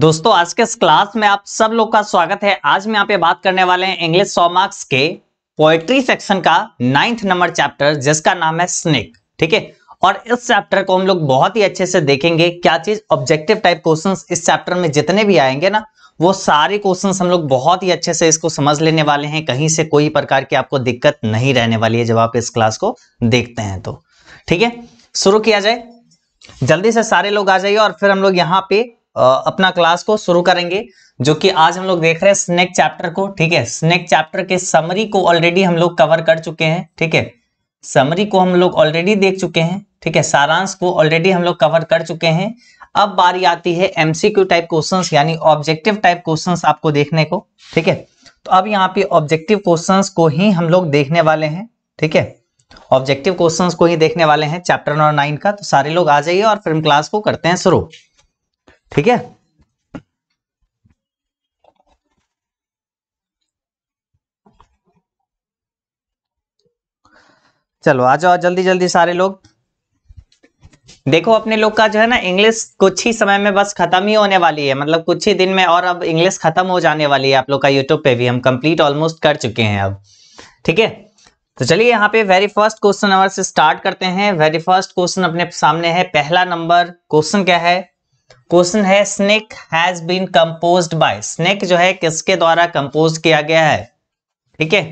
दोस्तों आज के इस क्लास में आप सब लोग का स्वागत है आज मैं यहाँ पे बात करने वाले हैं इंग्लिश सौ मार्क्स के पोएट्री सेक्शन का नाइन्थ नंबर चैप्टर जिसका नाम है स्नेक ठीक है और इस चैप्टर को हम लोग बहुत ही अच्छे से देखेंगे क्या चीज ऑब्जेक्टिव टाइप क्वेश्चन इस चैप्टर में जितने भी आएंगे ना वो सारे क्वेश्चन हम लोग बहुत ही अच्छे से इसको समझ लेने वाले हैं कहीं से कोई प्रकार की आपको दिक्कत नहीं रहने वाली है जब आप इस क्लास को देखते हैं तो ठीक है शुरू किया जाए जल्दी से सारे लोग आ जाइए और फिर हम लोग यहाँ पे अपना क्लास को शुरू करेंगे जो कि आज हम लोग देख रहे हैं स्नेक चैप्टर को ठीक है स्नेक चैप्टर के समरी को ऑलरेडी हम लोग कवर कर चुके हैं ठीक है समरी को हम लोग ऑलरेडी देख चुके हैं ठीक है सारांश को ऑलरेडी हम लोग कवर कर चुके हैं अब बारी आती है एमसीक्यू टाइप क्वेश्चंस यानी ऑब्जेक्टिव टाइप क्वेश्चंस आपको देखने को ठीक है तो अब यहाँ पे ऑब्जेक्टिव क्वेश्चंस को ही हम लोग देखने वाले हैं ठीक है ऑब्जेक्टिव क्वेश्चंस को ही देखने वाले हैं चैप्टर नंबर नाइन का तो सारे लोग आ जाइए और फिल्म क्लास को करते हैं शुरू ठीक है चलो आ जाओ जल्दी जल्दी सारे लोग देखो अपने लोग का जो है ना इंग्लिश कुछ ही समय में बस खत्म ही होने वाली है मतलब कुछ ही दिन में और अब इंग्लिश खत्म हो जाने वाली है आप लोग का यूट्यूब पे भी हम कंप्लीट ऑलमोस्ट कर चुके हैं अब ठीक है तो चलिए यहाँ पे वेरी फर्स्ट क्वेश्चन नंबर से स्टार्ट करते हैं वेरी फर्स्ट क्वेश्चन अपने सामने है पहला नंबर क्वेश्चन क्या है क्वेश्चन है snake has been compose by snake जो है किसके द्वारा कंपोज किया गया है ठीक है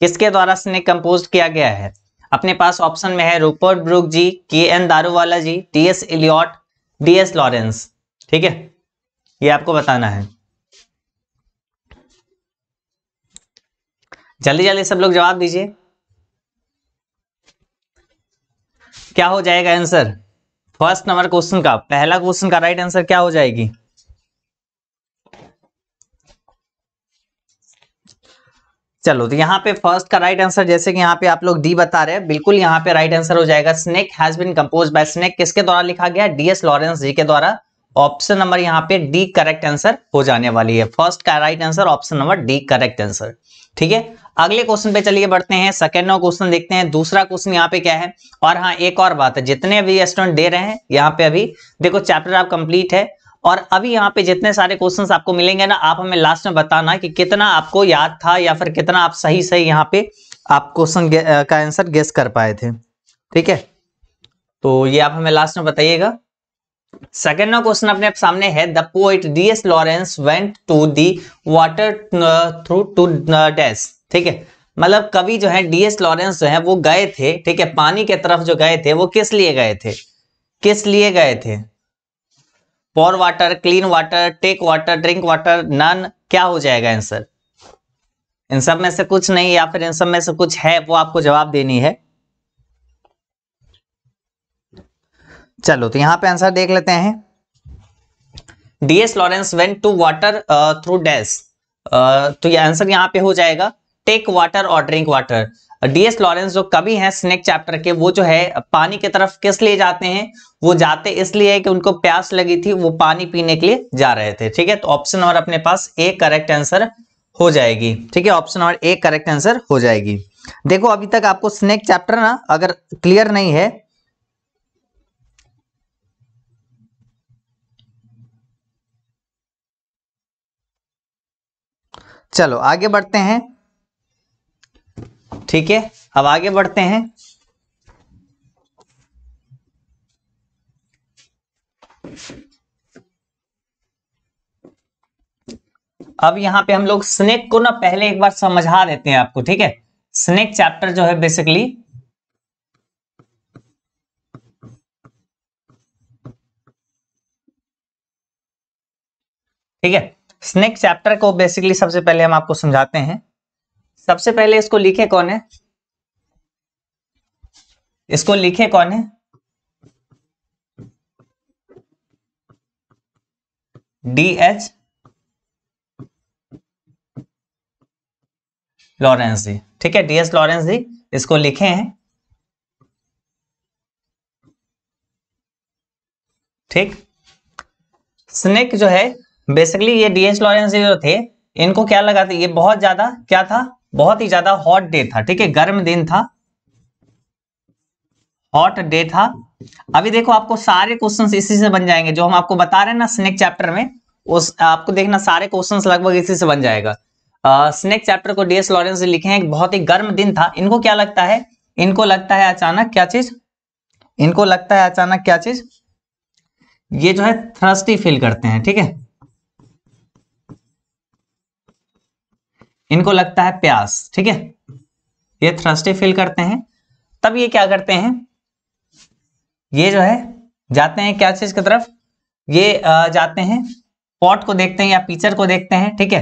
किसके द्वारा स्नेक कंपोज किया गया है अपने पास ऑप्शन में है Rupert Brooke G K N Daruwalla जी T S Eliot D S Lawrence ठीक है ये आपको बताना है जल्दी जल्दी सब लोग जवाब दीजिए क्या हो जाएगा आंसर फर्स्ट नंबर क्वेश्चन का पहला क्वेश्चन का राइट आंसर क्या हो जाएगी चलो तो यहाँ पे फर्स्ट का राइट आंसर जैसे कि यहाँ पे आप लोग डी बता रहे हैं बिल्कुल यहाँ पे राइट आंसर हो जाएगा snake has been compose by snake किसके द्वारा लिखा गया डीएस लॉरेंस जी के द्वारा ऑप्शन नंबर यहाँ पे डी करेक्ट आंसर हो जाने वाली है फर्स्ट का right answer option number D correct answer ठीक है अगले क्वेश्चन पे चलिए बढ़ते हैं सेकेंड नो क्वेश्चन देखते हैं दूसरा क्वेश्चन यहाँ पे क्या है और हाँ एक और बात है जितने अभी स्टूडेंट दे रहे हैं यहाँ पे अभी देखो चैप्टर आप कंप्लीट है और अभी यहाँ पे जितने सारे क्वेश्चंस आपको मिलेंगे ना आप हमें लास्ट में बताना कि कितना आपको याद था या फिर कितना आप सही सही यहाँ पे आप क्वेश्चन का आंसर गेस कर पाए थे ठीक है तो ये आप हमें लास्ट में बताइएगा सेकेंड नो क्वेश्चन अपने आप सामने है the poet D S Lawrence went to the water through to dash ठीक है मतलब कवि जो है डीएस लॉरेंस जो है वो गए थे ठीक है पानी के तरफ जो गए थे वो किस लिए गए थे किस लिए गए थे pour water clean water take water drink water none क्या हो जाएगा आंसर इन सब में से कुछ नहीं या फिर इन सब में से कुछ है वो आपको जवाब देनी है चलो तो यहां पे आंसर देख लेते हैं DS Lawrence went to water through dash तो ये आंसर यहां पे हो जाएगा टेक वाटर और ड्रिंक वाटर डीएस लॉरेंस जो कवि हैं स्नेक चैप्टर के वो जो है पानी की तरफ किस लिए जाते हैं वो जाते इसलिए कि उनको प्यास लगी थी वो पानी पीने के लिए जा रहे थे ठीक है तो ऑप्शन नंबर अपने पास ए करेक्ट आंसर हो जाएगी ठीक है option number A correct answer हो जाएगी देखो अभी तक आपको स्नेक चैप्टर ना अगर क्लियर नहीं है चलो आगे बढ़ते हैं ठीक है अब आगे बढ़ते हैं अब यहां पे हम लोग स्नेक को ना पहले एक बार समझा देते हैं आपको ठीक है स्नेक चैप्टर जो है बेसिकली ठीक है स्नेक चैप्टर को बेसिकली सबसे पहले हम आपको समझाते हैं सबसे पहले इसको लिखे कौन है इसको लिखे कौन है डी एच लॉरेंस जी ठीक है डी एच लॉरेंस जी इसको लिखे हैं ठीक स्नेक जो है बेसिकली ये डीएच लॉरेंस जी जो थे इनको क्या लगा था ये बहुत ज्यादा क्या था बहुत ही ज्यादा हॉट डे था ठीक है गर्म दिन था हॉट डे था अभी देखो आपको सारे क्वेश्चंस इसी से बन जाएंगे जो हम आपको बता रहे हैं ना स्नेक चैप्टर में उस आपको देखना सारे क्वेश्चंस लगभग इसी से बन जाएगा स्नेक चैप्टर को डीएस लॉरेंस ने लिखे हैं बहुत ही गर्म दिन था इनको क्या लगता है इनको लगता है अचानक क्या चीज इनको लगता है अचानक क्या चीज ये जो है थ्रस्टी फील करते हैं ठीक है इनको लगता है प्यास ठीक है ये थ्रस्टी फील करते हैं तब ये क्या करते हैं ये जो है जाते हैं क्या चीज की तरफ ये जाते हैं पॉट को देखते हैं या पीचर को देखते हैं ठीक है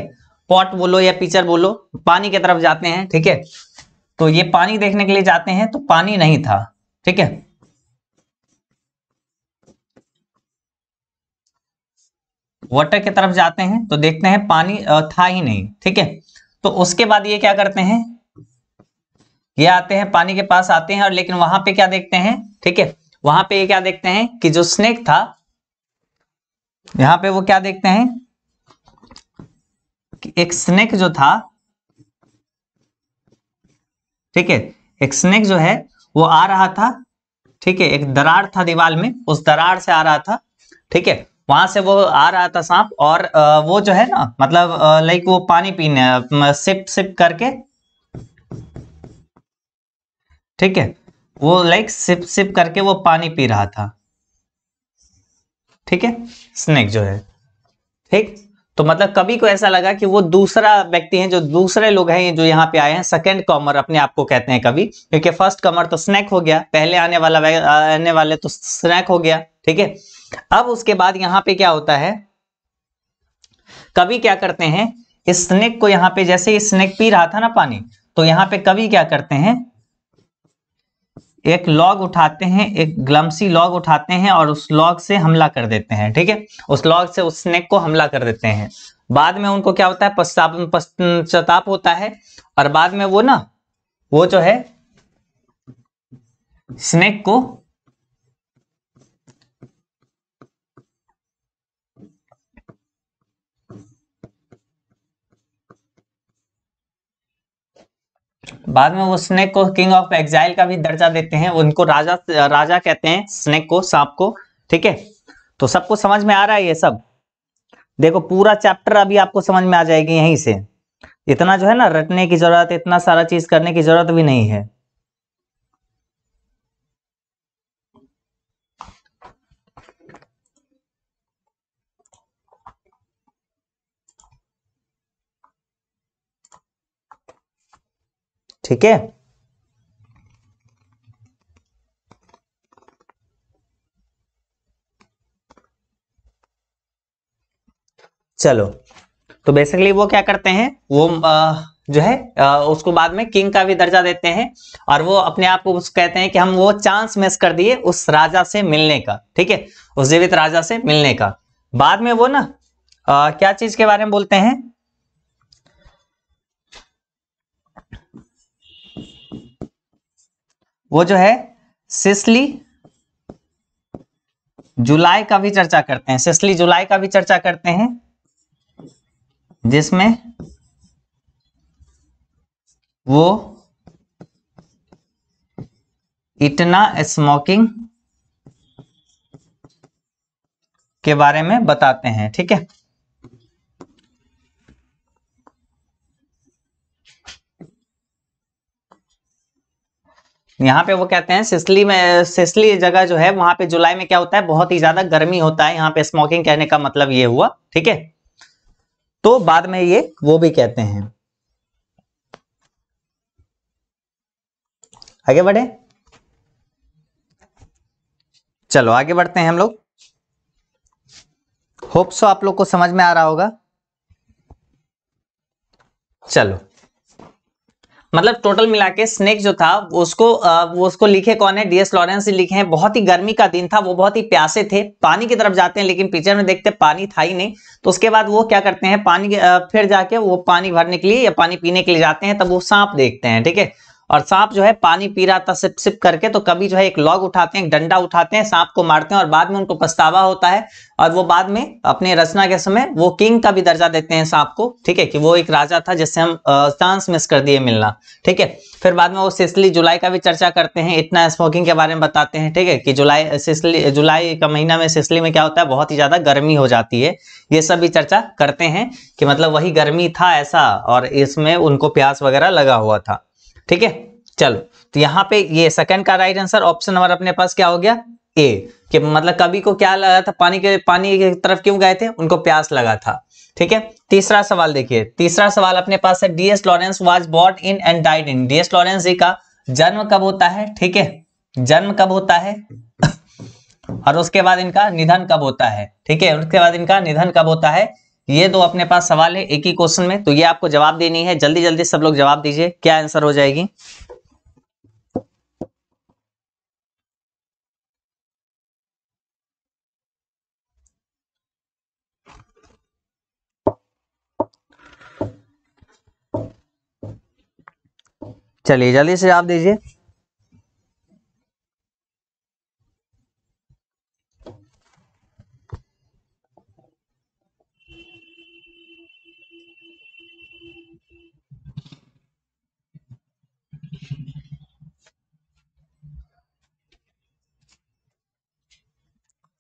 पॉट बोलो या पीचर बोलो पानी की तरफ जाते हैं ठीक है तो ये पानी देखने के लिए जाते हैं तो पानी नहीं था ठीक है वाटर की तरफ जाते हैं तो देखते हैं पानी था ही नहीं ठीक है तो उसके बाद ये क्या करते हैं ये आते हैं पानी के पास आते हैं और लेकिन वहां पे क्या देखते हैं ठीक है वहां पे ये क्या देखते हैं कि जो स्नेक था यहां पे वो क्या देखते हैं कि एक स्नेक जो था ठीक है एक स्नेक जो है वो आ रहा था ठीक है एक दरार था दीवार में उस दरार से आ रहा था ठीक है वहां से वो आ रहा था सांप और वो जो है ना मतलब लाइक वो पानी पीने सिप सिप करके ठीक है वो लाइक सिप सिप करके वो पानी पी रहा था ठीक है स्नेक जो है ठीक तो मतलब कभी को ऐसा लगा कि वो दूसरा व्यक्ति है जो दूसरे लोग हैं जो यहाँ पे आए हैं सेकंड कॉमर अपने आप को कहते हैं कभी क्योंकि फर्स्ट कॉमर तो स्नैक हो गया पहले आने वाला आने वाले तो स्नैक हो गया ठीक है अब उसके बाद यहां पे क्या होता है कभी क्या करते हैं स्नेक को यहां पे जैसे स्नेक पी रहा था ना पानी तो यहां पे कभी क्या करते हैं एक लॉग उठाते हैं एक ग्लम्सी लॉग उठाते हैं और उस लॉग से हमला कर देते हैं ठीक है उस लॉग से उस स्नेक को हमला कर देते हैं बाद में उनको क्या होता है पश्चाप पश्चाताप होता है और बाद में वो ना वो जो है स्नेक को बाद में वो स्नेक को किंग ऑफ एग्जाइल का भी दर्जा देते हैं उनको राजा राजा कहते हैं स्नेक को सांप को ठीक है तो सबको समझ में आ रहा है ये सब देखो पूरा चैप्टर अभी आपको समझ में आ जाएगी यहीं से इतना जो है ना रटने की जरूरत इतना सारा चीज करने की जरूरत भी नहीं है ठीक है चलो तो बेसिकली वो क्या करते हैं वो आ, जो है आ, उसको बाद में किंग का भी दर्जा देते हैं और वो अपने आप को कहते हैं कि हम वो चांस मिस कर दिए उस राजा से मिलने का ठीक है उस जीवित राजा से मिलने का बाद में वो ना आ, क्या चीज के बारे में बोलते हैं वो जो है सिसली जुलाई का भी चर्चा करते हैं सिसली जुलाई का भी चर्चा करते हैं जिसमें वो इतना स्मोकिंग के बारे में बताते हैं ठीक है यहाँ पे वो कहते हैं सिसली में सिसली जगह जो है वहां पे जुलाई में क्या होता है बहुत ही ज्यादा गर्मी होता है यहाँ पे स्मोकिंग कहने का मतलब ये हुआ ठीक है तो बाद में ये वो भी कहते हैं आगे बढ़े चलो आगे बढ़ते हैं हम लोग होप्स आप लोग को समझ में आ रहा होगा चलो मतलब टोटल मिला के स्नेक जो था उसको वो उसको लिखे कौन है डीएस लॉरेंस लिखे हैं बहुत ही गर्मी का दिन था वो बहुत ही प्यासे थे पानी की तरफ जाते हैं लेकिन पिक्चर में देखते पानी था ही नहीं तो उसके बाद वो क्या करते हैं पानी फिर जाके वो पानी भरने के लिए या पानी पीने के लिए जाते हैं तब वो सांप देखते हैं ठीक है और सांप जो है पानी पी रहा था सिप सिप करके तो कभी जो है एक लॉग उठाते हैं एक डंडा उठाते हैं सांप को मारते हैं और बाद में उनको पछतावा होता है और वो बाद में अपने रचना के समय वो किंग का भी दर्जा देते हैं सांप को ठीक है कि वो एक राजा था जिससे हम चांस मिस कर दिए मिलना ठीक है फिर बाद में वो सिसली जुलाई का भी चर्चा करते हैं इतना स्मोकिंग के बारे में बताते हैं ठीक है कि जुलाई सिसली जुलाई का महीना में सिसली में क्या होता है बहुत ही ज़्यादा गर्मी हो जाती है ये सब भी चर्चा करते हैं कि मतलब वही गर्मी था ऐसा और इसमें उनको प्यास वगैरह लगा हुआ था ठीक है चलो तो यहाँ पे ये सेकंड का राइट आंसर ऑप्शन नंबर अपने पास क्या हो गया ए कि मतलब कभी को क्या लगा था पानी के पानी की तरफ क्यों गए थे उनको प्यास लगा था ठीक है तीसरा सवाल देखिए तीसरा सवाल अपने पास है DS Lawrence was born in and died in DS Lawrence जी का जन्म कब होता है ठीक है जन्म कब होता है और उसके बाद इनका निधन कब होता है ठीक है उसके बाद इनका निधन कब होता है ये दो अपने पास सवाल है एक ही क्वेश्चन में तो ये आपको जवाब देनी है जल्दी जल्दी सब लोग जवाब दीजिए क्या आंसर हो जाएगी चलिए जल्दी से जवाब दीजिए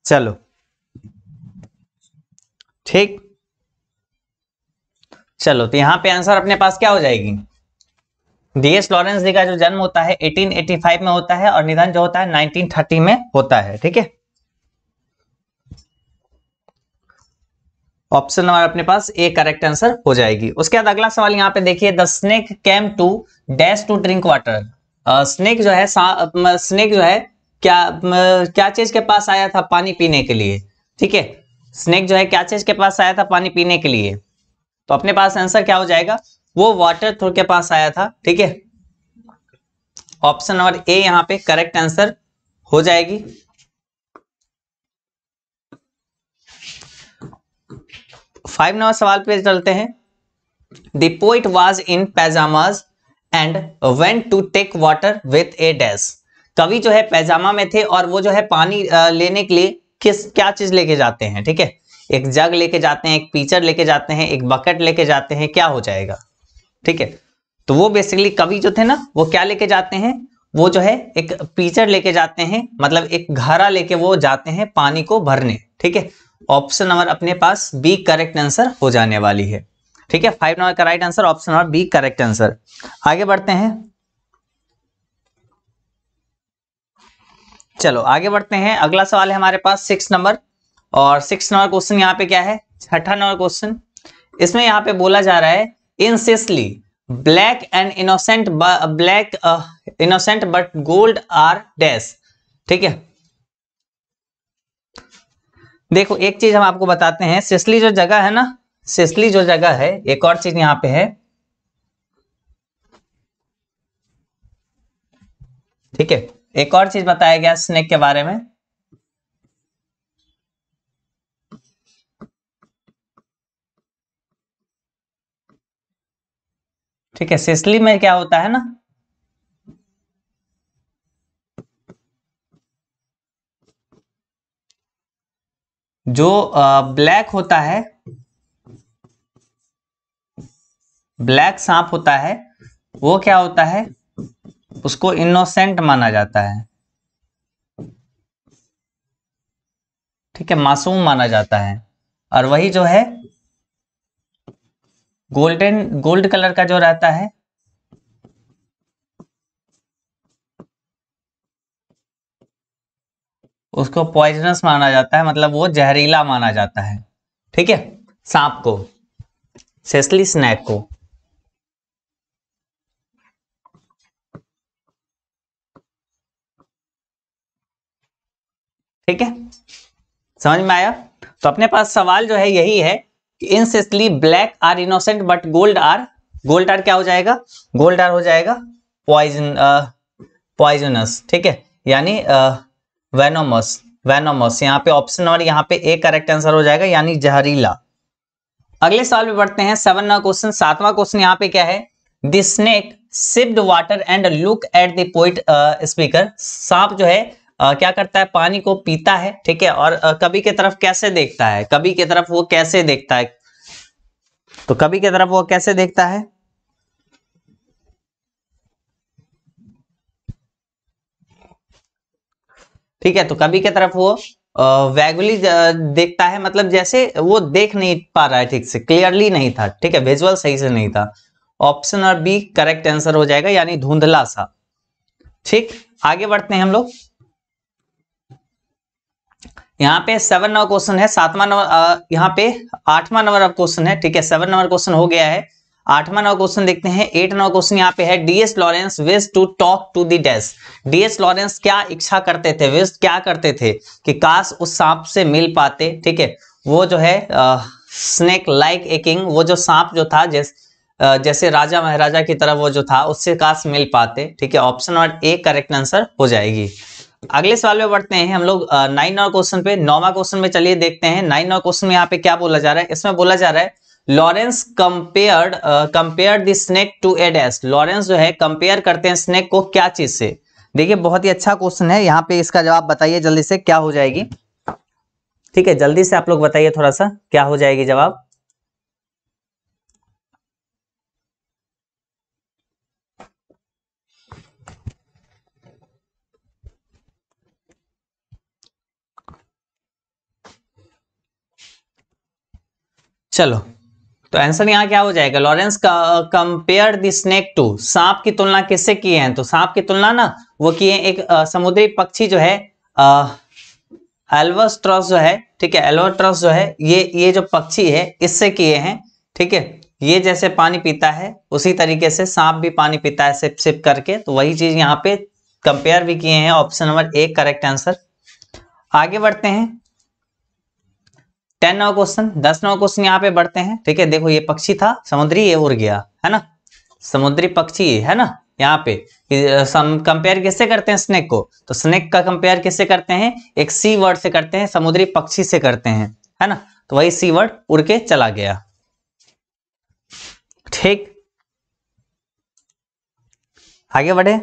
चलो ठीक चलो तो यहां पे आंसर अपने पास क्या हो जाएगी डीएस लॉरेंस जी का जो जन्म होता है 1885 में होता है और निधन जो होता है 1930 में होता है ठीक है ऑप्शन नंबर अपने पास ए करेक्ट आंसर हो जाएगी उसके बाद अगला सवाल यहां पे देखिए the snake came to dash to drink water snake जो है स्नेक जो है क्या क्या चीज के पास आया था पानी पीने के लिए ठीक है स्नेक जो है क्या चीज के पास आया था पानी पीने के लिए तो अपने पास आंसर क्या हो जाएगा वो वाटर थ्रो के पास आया था ठीक है ऑप्शन नंबर ए यहाँ पे करेक्ट आंसर हो जाएगी फाइव नंबर सवाल पे चलते हैं the poet was in pyjamas and went to take water with a dash कवि जो है पैजामा में थे और वो जो है पानी लेने के लिए किस क्या चीज लेके जाते हैं ठीक है एक जग लेके जाते हैं एक पीचर लेके जाते हैं एक बकेट लेके जाते हैं क्या हो जाएगा ठीक है तो वो बेसिकली कवि जो थे ना वो क्या लेके जाते हैं वो जो है एक पीचर लेके जाते हैं मतलब एक घरा लेके वो जाते हैं पानी को भरने ठीक है ऑप्शन नंबर अपने पास बी करेक्ट आंसर हो जाने वाली है ठीक है फाइव नंबर का right answer option number B correct answer आगे बढ़ते हैं चलो आगे बढ़ते हैं अगला सवाल है हमारे पास सिक्स नंबर और सिक्स नंबर क्वेश्चन यहाँ पे क्या है छठा नंबर क्वेश्चन इसमें यहाँ पे बोला जा रहा है in Sicily black and innocent black innocent but gold are dash ठीक है देखो एक चीज हम आपको बताते हैं सिसली जो जगह है ना सिसली जो जगह है एक और चीज यहाँ पे है ठीक है एक और चीज बताया गया स्नेक के बारे में ठीक है सिसली में क्या होता है ना जो ब्लैक होता है ब्लैक सांप होता है वो क्या होता है उसको इनोसेंट माना जाता है ठीक है मासूम माना जाता है और वही जो है गोल्डन गोल्ड कलर का जो रहता है उसको पॉइजनस माना जाता है मतलब वो जहरीला माना जाता है ठीक है सांप को सेसली स्नैक को ठीक है समझ में आया तो अपने पास सवाल जो है यही है कि in Sicily black are innocent but gold are gold are क्या हो जाएगा गोल्ड आर हो जाएगा पॉइजन पॉइजनस ठीक है यानी वेनोमस वेनोमस यहाँ पे ऑप्शन और यहाँ पे एक करेक्ट आंसर हो जाएगा यानी जहरीला अगले सवाल पे बढ़ते हैं सेवन क्वेश्चन सातवां क्वेश्चन यहाँ पे क्या है the snake sipped water and look at the poet speaker सांप जो है आ, क्या करता है पानी को पीता है ठीक है और आ, कभी की तरफ कैसे देखता है कभी की तरफ वो कैसे देखता है तो कभी की तरफ वो कैसे देखता है ठीक है तो कभी की तरफ वो वैगुली देखता है मतलब जैसे वो देख नहीं पा रहा है ठीक से क्लियरली नहीं था ठीक है विजुअल सही से नहीं था ऑप्शन और बी करेक्ट आंसर हो जाएगा यानी धुंधला सा ठीक आगे बढ़ते हैं हम लोग यहाँ पे सेवन नंबर क्वेश्चन है सातवां नंबर यहाँ पे आठवां नंबर क्वेश्चन है ठीक है सेवन नंबर क्वेश्चन हो गया है आठवां नंबर क्वेश्चन देखते हैं एट नंबर क्वेश्चन यहाँ पे है DS Lawrence wish to talk to the dash DS Lawrence क्या इच्छा करते थे विज क्या करते थे कि काश उस सांप से मिल पाते ठीक है वो जो है स्नेक लाइक ए किंग वो जो सांप जो था जैस आ, जैसे राजा महाराजा की तरह वो जो था उससे काश मिल पाते ठीक है option number A correct answer हो जाएगी अगले सवाल में बढ़ते हैं हम लोग नाइन और क्वेश्चन पे नौवा क्वेश्चन में चलिए देखते हैं नाइन और क्वेश्चन में यहाँ पे क्या बोला जा रहा है इसमें बोला जा रहा है Lawrence compared compare the snake to a dash Lawrence जो है कंपेयर करते हैं स्नेक को क्या चीज से देखिए बहुत ही अच्छा क्वेश्चन है यहाँ पे इसका जवाब बताइए जल्दी से क्या हो जाएगी ठीक है जल्दी से आप लोग बताइए थोड़ा सा क्या हो जाएगी जवाब चलो तो आंसर यहाँ क्या हो जाएगा Lawrence compare the snake to सांप की तुलना किससे किए हैं तो सांप की तुलना ना वो किए एक आ, uh, समुद्री पक्षी जो है एल्वस्ट्रॉस uh, जो है ठीक है एल्वस्ट्रॉस जो है ये ये जो पक्षी है इससे किए हैं ठीक है ये जैसे पानी पीता है उसी तरीके से सांप भी पानी पीता है सिप सिप करके तो वही चीज यहाँ पे कंपेयर भी किए हैं ऑप्शन नंबर एक करेक्ट आंसर आगे बढ़ते हैं टेन नंबर क्वेश्चन दस नंबर क्वेश्चन यहाँ पे बढ़ते हैं ठीक है देखो ये पक्षी था समुद्री ये उड़ गया है ना समुद्री पक्षी है ना यहाँ पे कंपेयर किससे करते हैं स्नेक को तो स्नेक का कंपेयर किससे करते हैं एक सी वर्ड से करते हैं समुद्री पक्षी से करते हैं है ना तो वही सी वर्ड उड़ के चला गया ठीक आगे बढ़े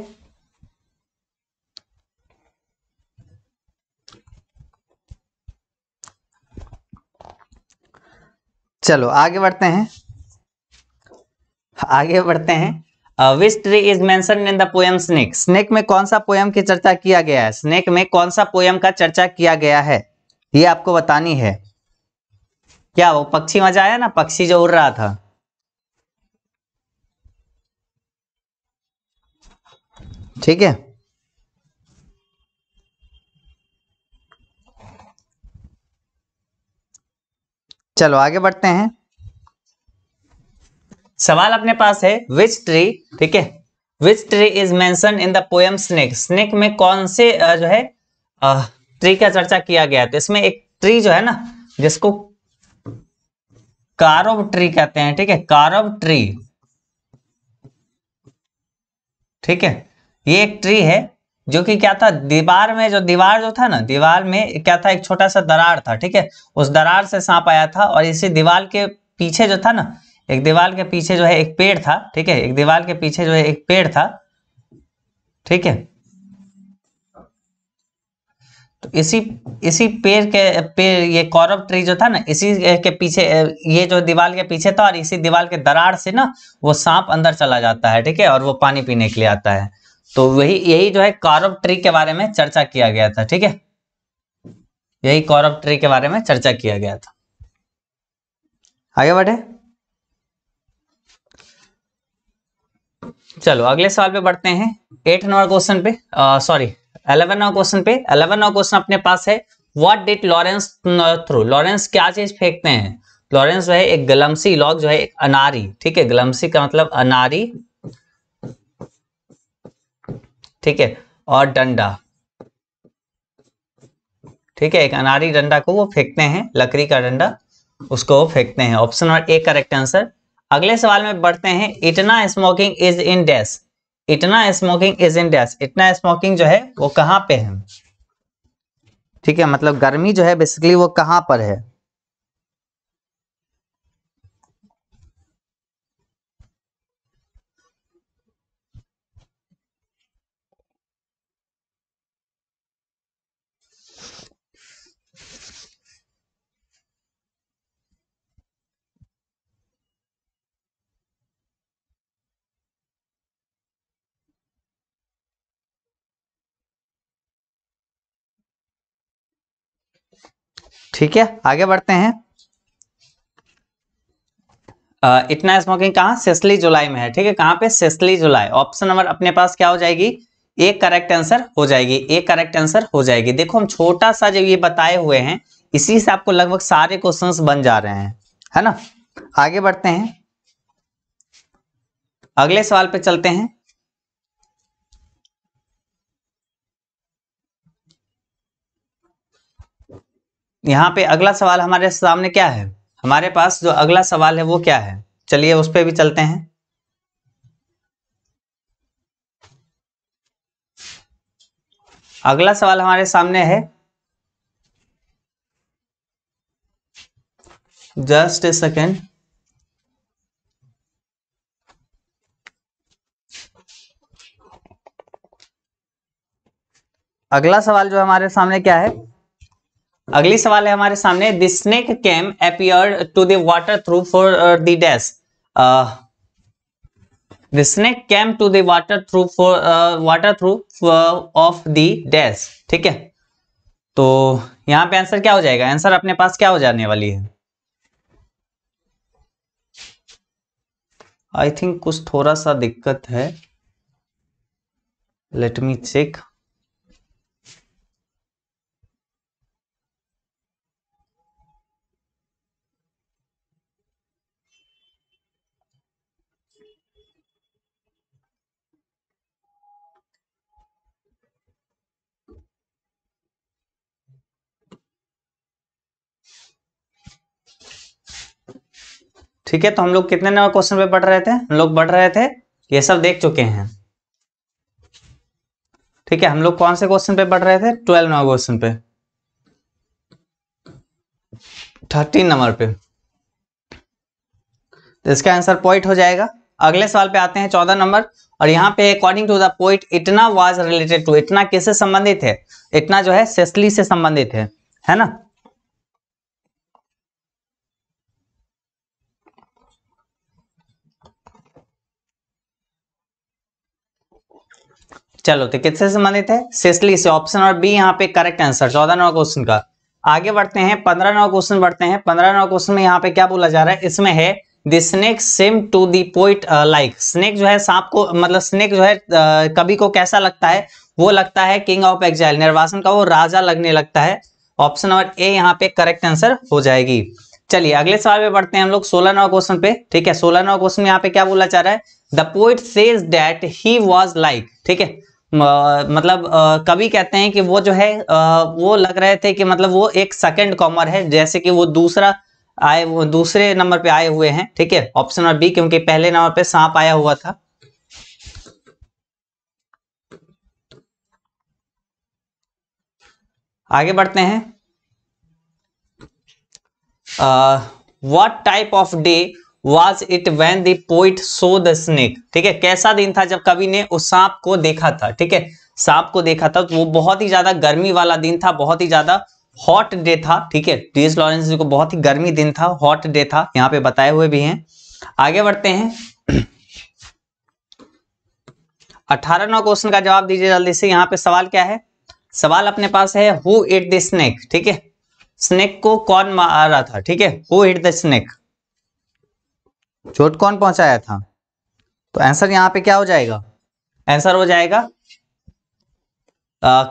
चलो आगे बढ़ते हैं आगे बढ़ते हैं विच tree is main in the snake snake में कौन सा पोयम की चर्चा किया गया है स्नेक में कौन सा पोयम का चर्चा किया गया है ये आपको बतानी है क्या वो पक्षी मजा आया ना पक्षी जो उड़ रहा था ठीक है चलो आगे बढ़ते हैं सवाल अपने पास है विच ट्री ठीक है विच tree is main in the poem snake snake में कौन से जो है ट्री का चर्चा किया गया तो इसमें एक ट्री जो है ना जिसको कारोब ट्री कहते हैं ठीक है कारोब ट्री ठीक है ये एक ट्री है जो कि क्या था दीवार में जो दीवार जो था ना दीवार में क्या था एक छोटा सा दरार था ठीक है उस दरार से सांप आया था और इसी दीवार के पीछे जो था ना एक दीवार के पीछे जो है एक पेड़ था ठीक है एक दीवार के पीछे जो है एक पेड़ था ठीक है तो इसी इसी पेड़ के पेड़ ये कौरव ट्री जो था ना इसी के पीछे ये जो दीवार के पीछे था और इसी दीवार के दरार से ना वो सांप अंदर चला जाता है ठीक है और वो पानी पीने के लिए आता है तो वही यही जो है कौरव ट्री के बारे में चर्चा किया गया था ठीक है यही कौरव ट्री के बारे में चर्चा किया गया था आगे बढ़े चलो अगले सवाल पे बढ़ते हैं एट नंबर क्वेश्चन पे सॉरी अलेवन नंबर क्वेश्चन पे अलेवन नंबर क्वेश्चन अपने पास है what did Lawrence threw Lawrence क्या चीज फेंकते हैं लॉरेंस जो है एक गलमसी लॉग जो है एक अनारी ठीक है गलमसी का मतलब अनारी ठीक है और डंडा ठीक है एक अनारी डंडा को वो फेंकते हैं लकड़ी का डंडा उसको वो फेंकते हैं option number A correct answer अगले सवाल में बढ़ते हैं Etna smoking is in dash Etna smoking is in dash Etna smoking जो है वो कहाँ पे है ठीक है मतलब गर्मी जो है बेसिकली वो कहाँ पर है ठीक है आगे बढ़ते हैं इतना स्मोकिंग कहा सेसली जुलाई में है ठीक है कहां पे सेसली जुलाई ऑप्शन नंबर अपने पास क्या हो जाएगी एक करेक्ट आंसर हो जाएगी एक करेक्ट आंसर हो जाएगी देखो हम छोटा सा जो ये बताए हुए हैं इसी से आपको लगभग सारे क्वेश्चंस बन जा रहे हैं है ना आगे बढ़ते हैं अगले सवाल पे चलते हैं यहाँ पे अगला सवाल हमारे सामने क्या है हमारे पास जो अगला सवाल है वो क्या है चलिए उस पर भी चलते हैं अगला सवाल हमारे सामने है जस्ट ए सेकेंड अगला सवाल जो हमारे सामने क्या है अगली सवाल है हमारे सामने the snake came appeared to the water through for the dash the snake came to the water through for water through of the dash ठीक है तो यहां पे आंसर क्या हो जाएगा आंसर अपने पास क्या हो जाने वाली है आई थिंक कुछ थोड़ा सा दिक्कत है लेट मी चेक ठीक है तो हम लोग कितने नंबर क्वेश्चन पे पढ़ रहे थे हम लोग बढ़ रहे थे ये सब देख चुके हैं ठीक है हम लोग कौन से क्वेश्चन पे बढ़ रहे थे ट्वेल्व नंबर क्वेश्चन पे थर्टीन नंबर पे तो इसका आंसर पॉइंट हो जाएगा अगले सवाल पे आते हैं चौदह नंबर और यहाँ पे according to the point Etna was related to Etna किससे संबंधित है इतना जो है सेसली से संबंधित है है ना चलो तो किससे संबंधित है सिसली से ऑप्शन और बी यहाँ पे करेक्ट आंसर चौदह नंबर क्वेश्चन का आगे बढ़ते हैं पंद्रह नंबर क्वेश्चन बढ़ते हैं पंद्रह नंबर क्वेश्चन में यहाँ पे क्या बोला जा रहा है इसमें है the snake seem to the poet like snake जो है सांप को मतलब स्नेक जो है uh, कभी को कैसा लगता है वो लगता है किंग ऑफ एक्साइल निर्वासन का वो राजा लगने लगता है ऑप्शन नंबर ए यहाँ पे करेक्ट आंसर हो जाएगी चलिए अगले सवाल पे बढ़ते हैं हम लोग सोलह नंबर क्वेश्चन पे ठीक है सोलह नंबर क्वेश्चन यहाँ पे क्या बोला जा रहा है the poet says that he was like ठीक है आ, मतलब कभी कहते हैं कि वो जो है आ, वो लग रहे थे कि मतलब वो एक सेकंड कॉमर है जैसे कि वो दूसरा आए वो दूसरे नंबर पे आए हुए हैं ठीक है ऑप्शन नंबर बी क्योंकि पहले नंबर पे सांप आया हुआ था आगे बढ़ते हैं what type of day was it when दोइट सो द स्नेक ठीक है कैसा दिन था जब कवि ने उस सांप को देखा था ठीक है सांप को देखा था तो वो बहुत ही ज्यादा गर्मी वाला दिन था बहुत ही ज्यादा हॉट डे था ठीक है टीएस लॉरेंस जी को बहुत ही गर्मी दिन था हॉट डे था यहाँ पे बताए हुए भी हैं आगे बढ़ते हैं अठारह नौ क्वेश्चन का जवाब दीजिए जल्दी से यहाँ पे सवाल क्या है सवाल अपने पास है हु इट द स्नेक ठीक है स्नेक को कौन मारा था ठीक है हु इट द स्नेक चोट कौन पहुंचाया था तो आंसर यहाँ पे क्या हो जाएगा आंसर हो जाएगा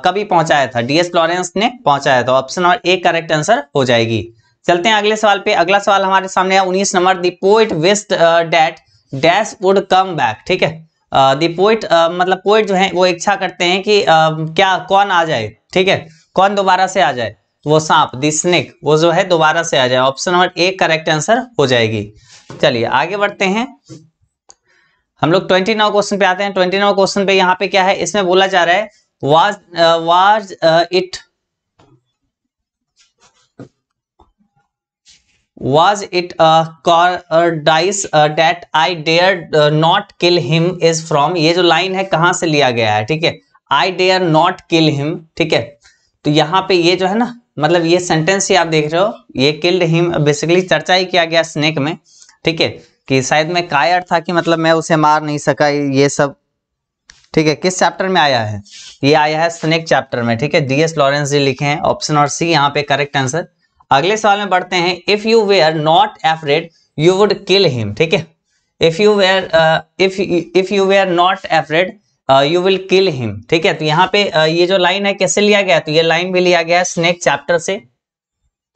कभी पहुंचाया था डीएस लॉरेंस ने पहुंचाया था option number A correct answer हो जाएगी चलते हैं अगले सवाल पे अगला सवाल हमारे सामने है उन्नीस number the poet west that dash would come back ठीक है दी पोइट मतलब पोइट जो है वो इच्छा करते हैं कि uh, क्या कौन आ जाए ठीक है कौन दोबारा से आ जाए वो सांप दी स्नेक वो जो है दोबारा से आ जाए option number A correct answer हो जाएगी चलिए आगे बढ़ते हैं हम लोग ट्वेंटी नाव क्वेश्चन पे आते हैं ट्वेंटी नाव क्वेश्चन पे यहाँ पे क्या है इसमें बोला जा रहा है was was it was it this that I dare not kill him is from ये जो लाइन है कहां से लिया गया है ठीक है I dare not kill him ठीक है तो यहाँ पे ये जो है ना मतलब ये सेंटेंस ही आप देख रहे हो ये किल्ड हिम बेसिकली चर्चा ही किया गया स्नेक में ठीक है कि शायद मैं कायर था कि मतलब मैं उसे मार नहीं सका ये सब ठीक है किस चैप्टर में आया है ये आया है स्नेक चैप्टर में ठीक है डीएस लॉरेंस जी लिखे हैं ऑप्शन और सी यहाँ पे करेक्ट आंसर अगले सवाल में बढ़ते हैं if you were not afraid you would kill him ठीक है if you were if if you were not afraid you will kill him ठीक है तो यहाँ पे uh, ये जो लाइन है कैसे लिया गया तो ये लाइन भी लिया गया है स्नेक चैप्टर से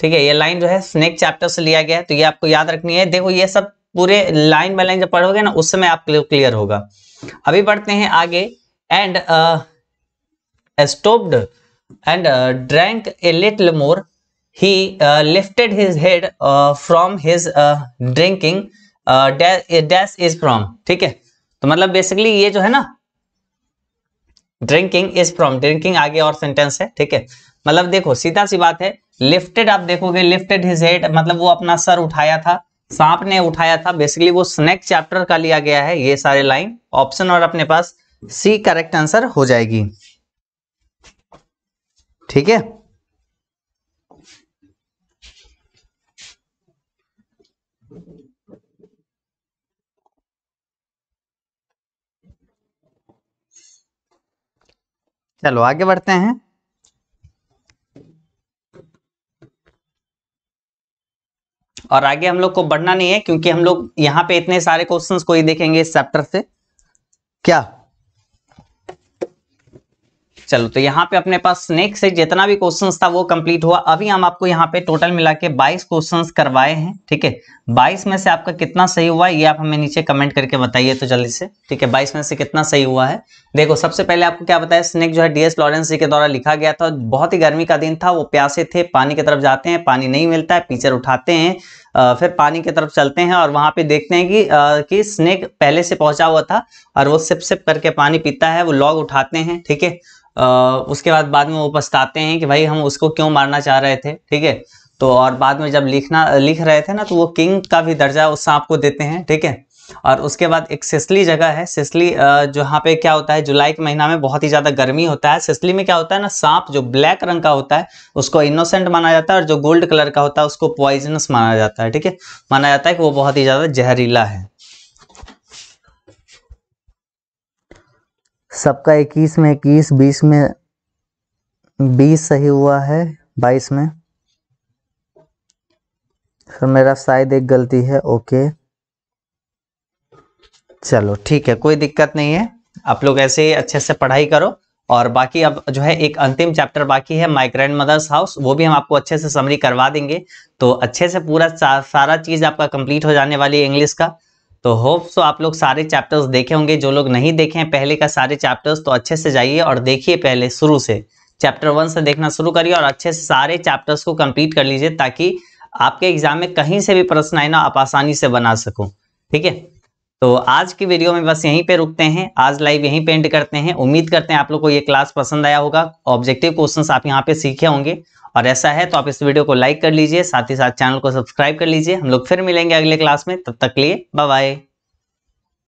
ठीक है ये लाइन जो है स्नेक चैप्टर से लिया गया है तो ये आपको याद रखनी है देखो ये सब पूरे लाइन बाय लाइन जब पढ़ोगे ना उस समय आप क्लियर होगा अभी बढ़ते हैं आगे and stopped and drank a little more he lifted his head from his drinking dash is from ठीक है तो मतलब बेसिकली ये जो है ना ड्रिंकिंग इज फ्रॉम ड्रिंकिंग आगे और सेंटेंस है ठीक है मतलब देखो सीधा सी बात है लिफ्टेड आप देखोगे लिफ्टेड हिज हेड मतलब वो अपना सर उठाया था सांप ने उठाया था बेसिकली वो स्नेक चैप्टर का लिया गया है ये सारे लाइन ऑप्शन और अपने पास सी करेक्ट आंसर हो जाएगी ठीक है चलो आगे बढ़ते हैं और आगे हम लोग को बढ़ना नहीं है क्योंकि हम लोग यहाँ पे इतने सारे क्वेश्चन को ही देखेंगे इस चैप्टर से क्या चलो तो यहाँ पे अपने पास स्नेक से जितना भी क्वेश्चन था वो कंप्लीट हुआ अभी हम आपको यहाँ पे टोटल मिला के बाईस क्वेश्चन करवाए हैं ठीक है बाईस में से आपका कितना सही हुआ ये आप हमें नीचे कमेंट करके बताइए तो जल्दी से ठीक है बाईस में से कितना सही हुआ है देखो सबसे पहले आपको क्या बताया स्नेक जो है डीएस लॉरेंस जी के द्वारा लिखा गया था बहुत ही गर्मी का दिन था वो प्यासे थे पानी की तरफ जाते हैं पानी नहीं मिलता है पीचर उठाते हैं फिर पानी की तरफ चलते हैं और वहां पे देखते हैं कि कि स्नेक पहले से पहुंचा हुआ था और वो सिप सिप करके पानी पीता है वो लॉग उठाते हैं ठीक है उसके बाद बाद में वो पछताते हैं कि भाई हम उसको क्यों मारना चाह रहे थे ठीक है तो और बाद में जब लिखना लिख रहे थे ना तो वो किंग का भी दर्जा उस सांप को देते हैं ठीक है और उसके बाद एक सिसली जगह है सिसली जो यहाँ पे क्या होता है जुलाई के महीना में बहुत ही ज़्यादा गर्मी होता है सिसली में क्या होता है ना सांप जो ब्लैक रंग का होता है उसको इनोसेंट माना जाता है और जो गोल्ड कलर का होता है उसको पॉइजनस माना जाता है ठीक है माना जाता है कि वो बहुत ही ज़्यादा जहरीला है सबका इक्कीस में इक्कीस बीस में बीस सही हुआ है बाईस में फिर मेरा शायद एक गलती है ओके चलो ठीक है कोई दिक्कत नहीं है आप लोग ऐसे ही अच्छे से पढ़ाई करो और बाकी अब जो है एक अंतिम चैप्टर बाकी है माई ग्रैंड मदर्स हाउस वो भी हम आपको अच्छे से समरी करवा देंगे तो अच्छे से पूरा सारा चीज़ आपका कंप्लीट हो जाने वाली है इंग्लिश का तो होप सो आप लोग सारे चैप्टर्स देखे होंगे जो लोग नहीं देखे हैं पहले का सारे चैप्टर्स तो अच्छे से जाइए और देखिए पहले शुरू से चैप्टर वन से देखना शुरू करिए और अच्छे से सारे चैप्टर्स को कंप्लीट कर लीजिए ताकि आपके एग्जाम में कहीं से भी प्रश्न आए ना आप आसानी से बना सको ठीक है तो आज की वीडियो में बस यहीं पे रुकते हैं आज लाइव यहीं पेंट करते हैं उम्मीद करते हैं आप लोग को ये क्लास पसंद आया होगा ऑब्जेक्टिव क्वेश्चंस आप यहाँ पे सीखे होंगे और ऐसा है तो आप इस वीडियो को लाइक कर लीजिए साथ ही साथ चैनल को सब्सक्राइब कर लीजिए हम लोग फिर मिलेंगे अगले क्लास में तब तक लिए बाय